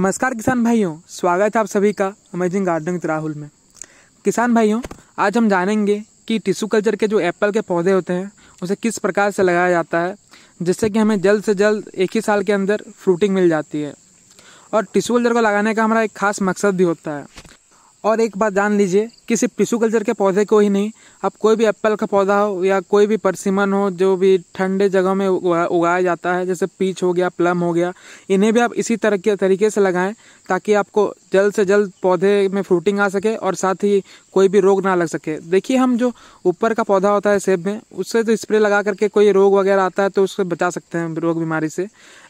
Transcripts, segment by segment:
नमस्कार किसान भाइयों स्वागत है आप सभी का अमेजिंग गार्डनिंग राहुल में किसान भाइयों आज हम जानेंगे कि टिश्यू कल्चर के जो एप्पल के पौधे होते हैं उसे किस प्रकार से लगाया जाता है जिससे कि हमें जल्द से जल्द एक ही साल के अंदर फ्रूटिंग मिल जाती है और टिश्यू कल्चर को लगाने का हमारा एक खास मकसद भी होता है और एक बात जान लीजिए कि सिर्फ टिशू कल्चर के पौधे को ही नहीं आप कोई भी एप्पल का पौधा हो या कोई भी परसिमन हो जो भी ठंडे जगह में उगाया जाता है जैसे पीच हो गया प्लम हो गया इन्हें भी आप इसी तरह के तरीके से लगाएं ताकि आपको जल्द से जल्द पौधे में फ्रूटिंग आ सके और साथ ही कोई भी रोग ना लग सके देखिए हम जो ऊपर का पौधा होता है सेब में उससे तो स्प्रे लगा करके कोई रोग वगैरह आता है तो उससे बचा सकते हैं रोग बीमारी से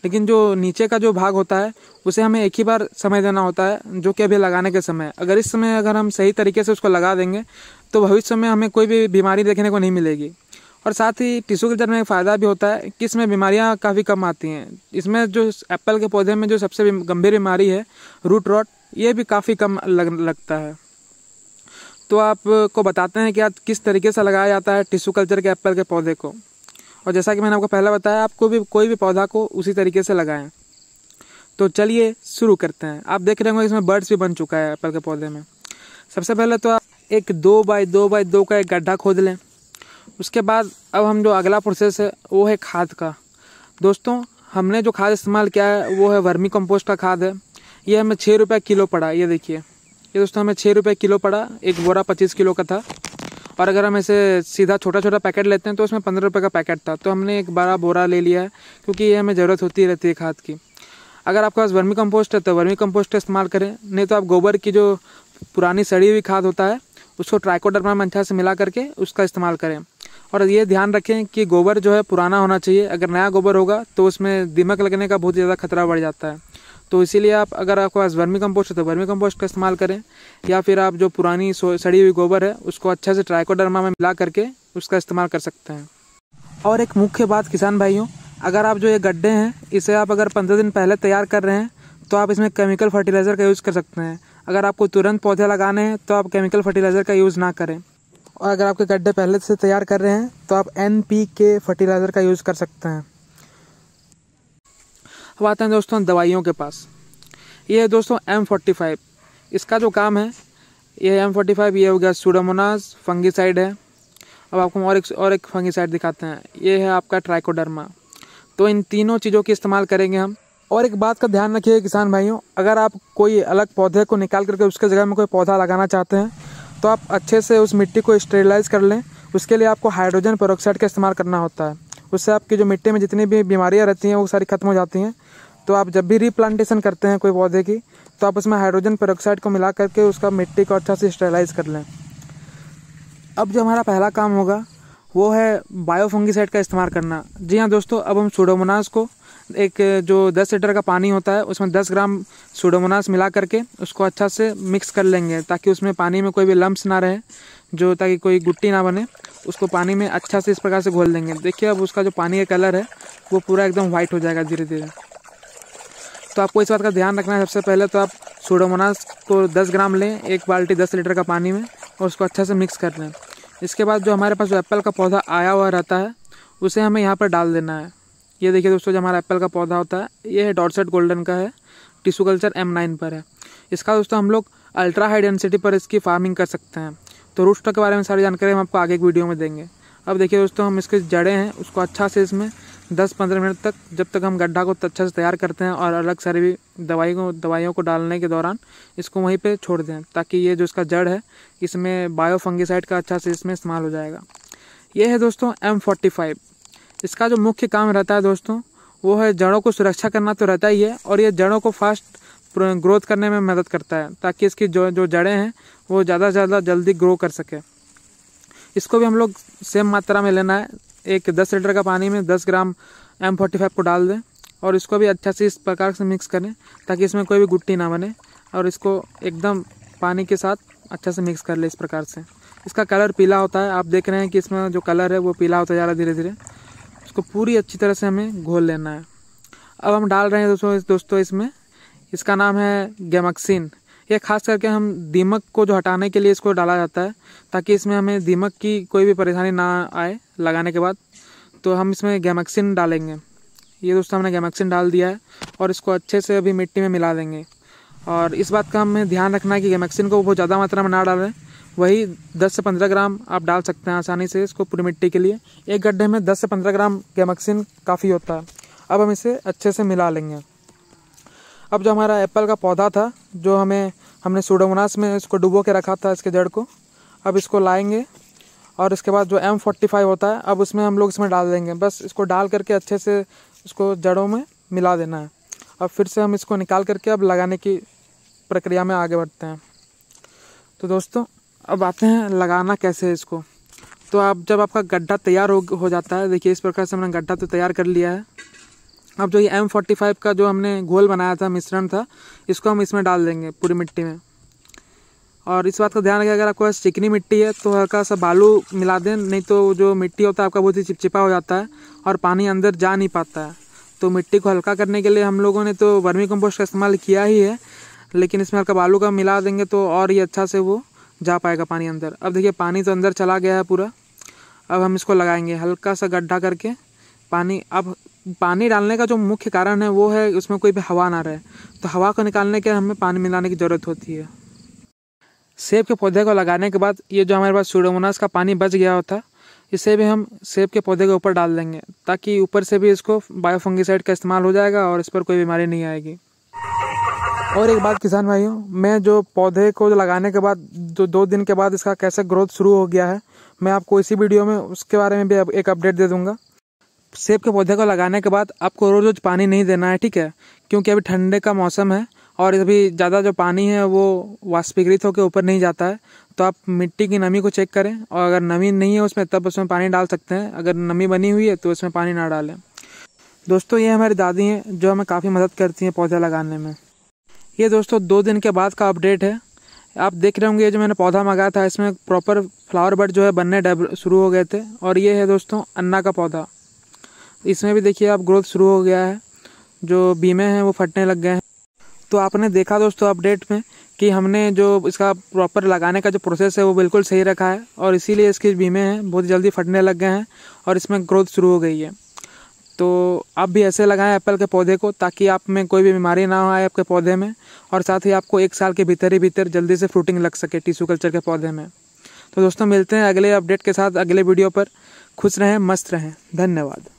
लेकिन जो नीचे का जो भाग होता है उसे हमें एक ही बार समय देना होता है जो कि अभी लगाने के समय अगर इस समय अगर हम सही तरीके से उसको इसको लगा देंगे तो भविष्य में हमें कोई भी बीमारी देखने को नहीं मिलेगी और साथ ही टिश्यू कल्चर में एक फ़ायदा भी होता है कि इसमें बीमारियाँ काफ़ी कम आती हैं इसमें जो एप्पल के पौधे में जो सबसे गंभीर बीमारी है रूट रॉट ये भी काफ़ी कम लग लगता है तो आपको बताते हैं कि आज किस तरीके से लगाया जाता है टिश्यू कल्चर के एप्पल के पौधे को और जैसा कि मैंने आपको पहले बताया आपको भी कोई भी पौधा को उसी तरीके से लगाएं तो चलिए शुरू करते हैं आप देख रहे होंगे इसमें बर्ड्स भी बन चुका है एप्पल के पौधे में सबसे पहले तो आप एक दो बाय दो बाय दो का एक गड्ढा खोद लें उसके बाद अब हम जो अगला प्रोसेस है वो है खाद का दोस्तों हमने जो खाद इस्तेमाल किया है वो है वर्मी कंपोस्ट का खाद है ये हमें छः रुपये किलो पड़ा ये देखिए ये दोस्तों हमें छः रुपये किलो पड़ा एक बोरा पच्चीस किलो का था और अगर हम इसे सीधा छोटा छोटा पैकेट लेते हैं तो उसमें पंद्रह रुपये का पैकेट था तो हमने एक बड़ा बोरा ले लिया है क्योंकि ये हमें ज़रूरत होती रहती है खाद की अगर आपके पास वर्मी कंपोस्ट है तो वर्मी कंपोस्ट का इस्तेमाल करें नहीं तो आप गोबर की जो पुरानी सड़ी हुई खाद होता है उसको ट्राइकोडर्मा मंथा से मिला करके उसका इस्तेमाल करें और ये ध्यान रखें कि गोबर जो है पुराना होना चाहिए अगर नया गोबर होगा तो उसमें दिमक लगने का बहुत ज़्यादा खतरा बढ़ जाता है तो इसीलिए आप अगर आपके पास वर्मी कंपोस्ट है तो वर्मी कंपोस्ट का इस्तेमाल करें या फिर आप जो पुरानी सड़ी हुई गोबर है उसको अच्छे से ट्राइकोडर्मा में मिला करके उसका इस्तेमाल कर सकते हैं और एक मुख्य बात किसान भाइयों अगर आप जो ये गड्ढे हैं इसे आप अगर पंद्रह दिन पहले तैयार कर रहे हैं तो आप इसमें केमिकल फर्टिलाइज़र का यूज़ कर सकते हैं अगर आपको तुरंत पौधे लगाने हैं तो आप केमिकल फर्टिलाइज़र का यूज़ ना करें और अगर आपके गड्ढे पहले से तैयार कर रहे हैं तो आप एन पी के फर्टिलाइज़र का यूज़ कर सकते हैं अब आते हैं दोस्तों दवाइयों के पास ये है दोस्तों एम फोर्टी फाइव इसका जो काम है ये एम फोर्टी फाइव ये हो गया सूडोमोनाज फंगीसाइड है अब आपको और एक और एक फंगीसाइड दिखाते हैं ये है आपका ट्राइकोडर्मा तो इन तीनों चीज़ों के इस्तेमाल करेंगे हम और एक बात का ध्यान रखिए किसान भाइयों अगर आप कोई अलग पौधे को निकाल करके उसके जगह में कोई पौधा लगाना चाहते हैं तो आप अच्छे से उस मिट्टी को स्टेरिलाइज कर लें उसके लिए आपको हाइड्रोजन पेरोक्साइड का इस्तेमाल करना होता है उससे आपकी जो मिट्टी में जितनी भी बीमारियाँ रहती हैं वो सारी खत्म हो जाती हैं तो आप जब भी रीप्लांटेशन करते हैं कोई पौधे की तो आप उसमें हाइड्रोजन पेरोक्साइड को मिला करके उसका मिट्टी को अच्छा से स्टेरलाइज कर लें अब जो हमारा पहला काम होगा वो है बायो का इस्तेमाल करना जी हाँ दोस्तों अब हम सूडोमोनास को एक जो 10 लीटर का पानी होता है उसमें 10 ग्राम सूडोमोनास मिला करके उसको अच्छा से मिक्स कर लेंगे ताकि उसमें पानी में कोई भी लम्ब्स ना रहे जो ताकि कोई गुट्टी ना बने उसको पानी में अच्छा से इस प्रकार से घोल देंगे देखिए अब उसका जो पानी का कलर है वो पूरा एकदम वाइट हो जाएगा धीरे धीरे तो आपको इस बात का ध्यान रखना है सबसे पहले तो आप सूडोमोनास को दस ग्राम लें एक बाल्टी दस लीटर का पानी में और उसको अच्छा से मिक्स कर लें इसके बाद जो हमारे पास जो एप्पल का पौधा आया हुआ रहता है उसे हमें यहाँ पर डाल देना है ये देखिए दोस्तों जो हमारा एप्पल का पौधा होता है ये है डॉटसेट गोल्डन का है टिशू कल्चर एम नाइन पर है इसका दोस्तों हम लोग अल्ट्रा हाई डेंसिटी पर इसकी फार्मिंग कर सकते हैं तो रूस्टर के बारे में सारी जानकारी हम आपको आगे एक वीडियो में देंगे अब देखिए दोस्तों हम इसके जड़ें हैं उसको अच्छा से इसमें दस पंद्रह मिनट तक जब तक हम गड्ढा को अच्छे से तैयार करते हैं और अलग सारी भी दवाई को दवाइयों को डालने के दौरान इसको वहीं पर छोड़ दें ताकि ये जो इसका जड़ है इसमें बायोफंगिसाइड का अच्छा से इसमें इस्तेमाल हो जाएगा ये है दोस्तों एम फोर्टी फाइव इसका जो मुख्य काम रहता है दोस्तों वो है जड़ों को सुरक्षा करना तो रहता ही है और ये जड़ों को फास्ट ग्रोथ करने में मदद करता है ताकि इसकी जो जो जड़ें हैं वो ज़्यादा से ज़्यादा जल्दी ग्रो कर सके इसको भी हम लोग सेम मात्रा में लेना है एक दस लीटर का पानी में दस ग्राम एम फोर्टी फाइव को डाल दें और इसको भी अच्छा से इस प्रकार से मिक्स करें ताकि इसमें कोई भी गुट्टी ना बने और इसको एकदम पानी के साथ अच्छा से मिक्स कर ले इस प्रकार से इसका कलर पीला होता है आप देख रहे हैं कि इसमें जो कलर है वो पीला होता जा रहा है धीरे धीरे इसको पूरी अच्छी तरह से हमें घोल लेना है अब हम डाल रहे हैं दोस्तों दोस्तों इसमें इसका नाम है गेमक्सिन यह खास करके हम दीमक को जो हटाने के लिए इसको डाला जाता है ताकि इसमें हमें दीमक की कोई भी परेशानी ना आए लगाने के बाद तो हम इसमें गेमक्सिन डालेंगे ये दोस्तों हमने गेमक्सिन डाल दिया है और इसको अच्छे से अभी मिट्टी में मिला देंगे और इस बात का हमें ध्यान रखना है कि गेमक्सिन को बहुत ज़्यादा मात्रा में ना डालें वही 10 से 15 ग्राम आप डाल सकते हैं आसानी से इसको पूरी मिट्टी के लिए एक गड्ढे में 10 से 15 ग्राम गैमक्सिन काफ़ी होता है अब हम इसे अच्छे से मिला लेंगे अब जो हमारा एप्पल का पौधा था जो हमें हमने सूडोमोनास में इसको डुबो के रखा था इसके जड़ को अब इसको लाएंगे और इसके बाद जो एम फोर्टी फाइव होता है अब उसमें हम लोग इसमें डाल देंगे बस इसको डाल करके अच्छे से इसको जड़ों में मिला देना है अब फिर से हम इसको निकाल करके अब लगाने की प्रक्रिया में आगे बढ़ते हैं तो दोस्तों अब आते हैं लगाना कैसे है इसको तो आप जब आपका गड्ढा तैयार हो हो जाता है देखिए इस प्रकार से हमने गड्ढा तो तैयार कर लिया है अब जो ये एम फोर्टी फाइव का जो हमने घोल बनाया था मिश्रण था इसको हम इसमें डाल देंगे पूरी मिट्टी में और इस बात का ध्यान रखें अगर आपके पास चिकनी मिट्टी है तो हल्का सा बालू मिला दें नहीं तो जो मिट्टी होता है आपका बहुत ही चिपचिपा हो जाता है और पानी अंदर जा नहीं पाता है तो मिट्टी को हल्का करने के लिए हम लोगों ने तो वर्मी कंपोस्ट का इस्तेमाल किया ही है लेकिन इसमें हल्का बालू का मिला देंगे तो और ही अच्छा से वो जा पाएगा पानी अंदर अब देखिए पानी तो अंदर चला गया है पूरा अब हम इसको लगाएंगे हल्का सा गड्ढा करके पानी अब पानी डालने का जो मुख्य कारण है वो है उसमें कोई भी हवा ना रहे तो हवा को निकालने के हमें पानी मिलाने की ज़रूरत होती है सेब के पौधे को लगाने के बाद ये जो हमारे पास सूडोमोनास का पानी बच गया होता इसे भी हम सेब के पौधे के ऊपर डाल देंगे ताकि ऊपर से भी इसको बायोफंगिसाइड का इस्तेमाल हो जाएगा और इस पर कोई बीमारी नहीं आएगी और एक बात किसान भाइयों मैं जो पौधे को लगाने के बाद जो दो दिन के बाद इसका कैसे ग्रोथ शुरू हो गया है मैं आपको इसी वीडियो में उसके बारे में भी एक अपडेट दे दूंगा सेब के पौधे को लगाने के बाद आपको रोज़ रोज़ पानी नहीं देना है ठीक है क्योंकि अभी ठंडे का मौसम है और अभी ज़्यादा जो पानी है वो वाष्पीकृत होकर ऊपर नहीं जाता है तो आप मिट्टी की नमी को चेक करें और अगर नमी नहीं है उसमें तब उसमें पानी डाल सकते हैं अगर नमी बनी हुई है तो उसमें पानी ना डालें दोस्तों ये हमारी दादी हैं जो हमें काफ़ी मदद करती हैं पौधे लगाने में ये दोस्तों दो दिन के बाद का अपडेट है आप देख रहे होंगे ये जो मैंने पौधा मंगाया था इसमें प्रॉपर फ्लावर बर्ड जो है बनने शुरू हो गए थे और ये है दोस्तों अन्ना का पौधा इसमें भी देखिए आप ग्रोथ शुरू हो गया है जो बीमे हैं वो फटने लग गए हैं तो आपने देखा दोस्तों अपडेट में कि हमने जो इसका प्रॉपर लगाने का जो प्रोसेस है वो बिल्कुल सही रखा है और इसीलिए इसके बीमे हैं बहुत जल्दी फटने लग गए हैं और इसमें ग्रोथ शुरू हो गई है तो आप भी ऐसे लगाएं एप्पल के पौधे को ताकि आप में कोई भी बीमारी ना आए आपके पौधे में और साथ ही आपको एक साल के भीतर ही भीतर जल्दी से फ्रूटिंग लग सके टिश्यू कल्चर के पौधे में तो दोस्तों मिलते हैं अगले अपडेट के साथ अगले वीडियो पर खुश रहें मस्त रहें धन्यवाद